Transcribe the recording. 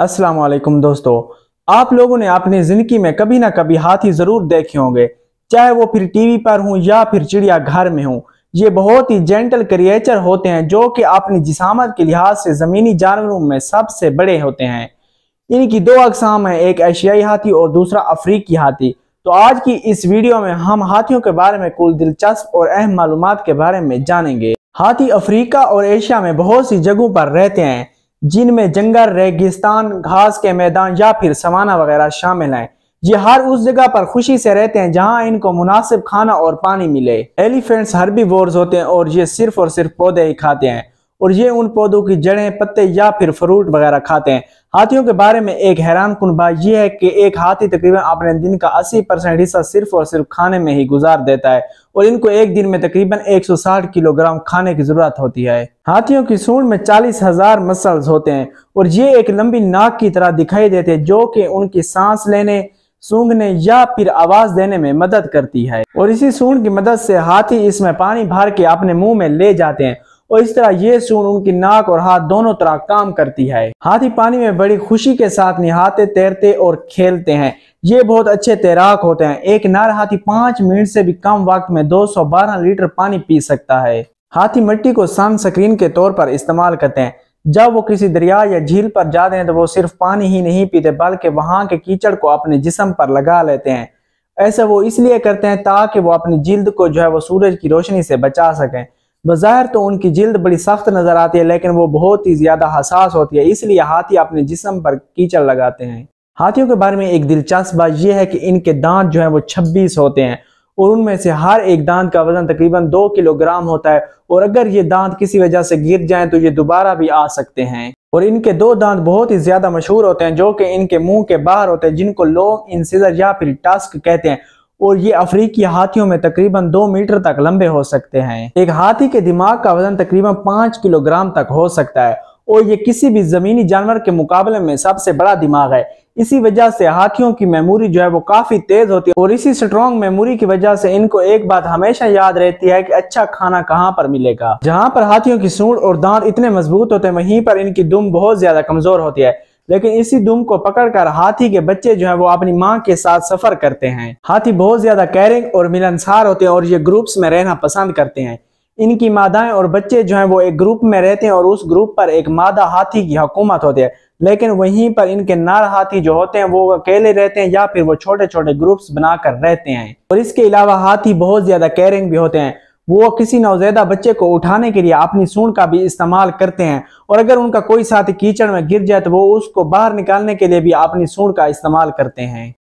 अस्सलाम वालेकुम दोस्तों आप लोगों ने अपनी जिंदगी में कभी ना कभी हाथी जरूर देखे होंगे चाहे वो फिर टीवी पर हूं या फिर चिड़ियाघर में हूँ ये बहुत ही जेंटल क्रिएचर होते हैं जो कि अपनी जिसामत के लिहाज से जमीनी जानवरों में सबसे बड़े होते हैं इनकी दो अकसाम है एक एशियाई हाथी और दूसरा अफ्रीकी हाथी तो आज की इस वीडियो में हम हाथियों के बारे में कुल दिलचस्प और अहम मालूम के बारे में जानेंगे हाथी अफ्रीका और एशिया में बहुत सी जगहों पर रहते हैं जिनमें जंगल रेगिस्तान घास के मैदान या फिर सवाना वगैरह शामिल हैं ये हर उस जगह पर खुशी से रहते हैं जहां इनको मुनासिब खाना और पानी मिले एलिफेंट्स हर्बीवोर्स होते हैं और ये सिर्फ और सिर्फ पौधे ही खाते हैं और ये उन पौधों की जड़ें पत्ते या फिर फ्रूट वगैरह खाते हैं हाथियों के बारे में एक हैरान कन बात यह है कि एक हाथी तकरीबन अपने दिन का 80 परसेंट हिस्सा सिर्फ और सिर्फ खाने में ही गुजार देता है और इनको एक दिन में तकरीबन 160 किलोग्राम खाने की जरूरत होती है हाथियों की सूंड में चालीस हजार मसल्स होते हैं और ये एक लंबी नाक की तरह दिखाई देते हैं जो कि उनकी सांस लेने सूंघने या फिर आवाज देने में मदद करती है और इसी सूंड की मदद से हाथी इसमें पानी भर के अपने मुंह में ले जाते हैं और इस तरह ये सून उनकी नाक और हाथ दोनों तरह काम करती है हाथी पानी में बड़ी खुशी के साथ निहाते तैरते और खेलते हैं ये बहुत अच्छे तैराक होते हैं एक नर हाथी पांच मिनट से भी कम वक्त में 212 लीटर पानी पी सकता है हाथी मिट्टी को सन स्क्रीन के तौर पर इस्तेमाल करते हैं जब वो किसी दरिया या झील पर जाते हैं तो वो सिर्फ पानी ही नहीं पीते बल्कि वहां के कीचड़ को अपने जिसम पर लगा लेते हैं ऐसा वो इसलिए करते हैं ताकि वो अपनी जिल्द को जो है वो सूरज की रोशनी से बचा सकें बाहर तो उनकी जिल्द बड़ी सख्त नजर आती है लेकिन वो बहुत ही ज्यादा हसास होती है इसलिए हाथी अपने जिसम पर कीचड़ लगाते हैं हाथियों के बारे में एक दिलचस्प बात यह है कि इनके दांत जो है वो 26 होते हैं और उनमें से हर एक दांत का वजन तकरीबन दो किलोग्राम होता है और अगर ये दांत किसी वजह से गिर जाए तो ये दोबारा भी आ सकते हैं और इनके दो दांत बहुत ही ज्यादा मशहूर होते हैं जो कि इनके मुंह के बाहर होते हैं जिनको लोग इंसिजर या फिर टास्क कहते हैं और ये अफ्रीकी हाथियों में तकरीबन दो मीटर तक लंबे हो सकते हैं एक हाथी के दिमाग का वजन तकरीबन पांच किलोग्राम तक हो सकता है और ये किसी भी जमीनी जानवर के मुकाबले में सबसे बड़ा दिमाग है इसी वजह से हाथियों की मेमोरी जो है वो काफी तेज होती है और इसी स्ट्रॉन्ग मेमोरी की वजह से इनको एक बात हमेशा याद रहती है कि अच्छा खाना कहाँ पर मिलेगा जहाँ पर हाथियों की सूढ़ और दांत इतने मजबूत होते हैं वहीं पर इनकी दुम बहुत ज्यादा कमजोर होती है लेकिन इसी दुम को पकड़कर हाथी के बच्चे जो है वो अपनी माँ के साथ सफर करते हैं हाथी बहुत ज्यादा कैरिंग और मिलनसार होते हैं और ये ग्रुप्स में रहना पसंद करते हैं इनकी मादाएं और बच्चे जो हैं वो एक ग्रुप में रहते हैं और उस ग्रुप पर एक मादा हाथी की हुकूमत होती है लेकिन वहीं पर इनके नार हाथी जो होते हैं वो अकेले रहते हैं या फिर वो छोटे छोटे ग्रुप्स बनाकर रहते हैं और इसके अलावा हाथी बहुत ज्यादा केयरिंग भी होते हैं वो किसी नौजायदा बच्चे को उठाने के लिए अपनी सूंड का भी इस्तेमाल करते हैं और अगर उनका कोई साथी कीचड़ में गिर जाए तो वो उसको बाहर निकालने के लिए भी अपनी सूंड का इस्तेमाल करते हैं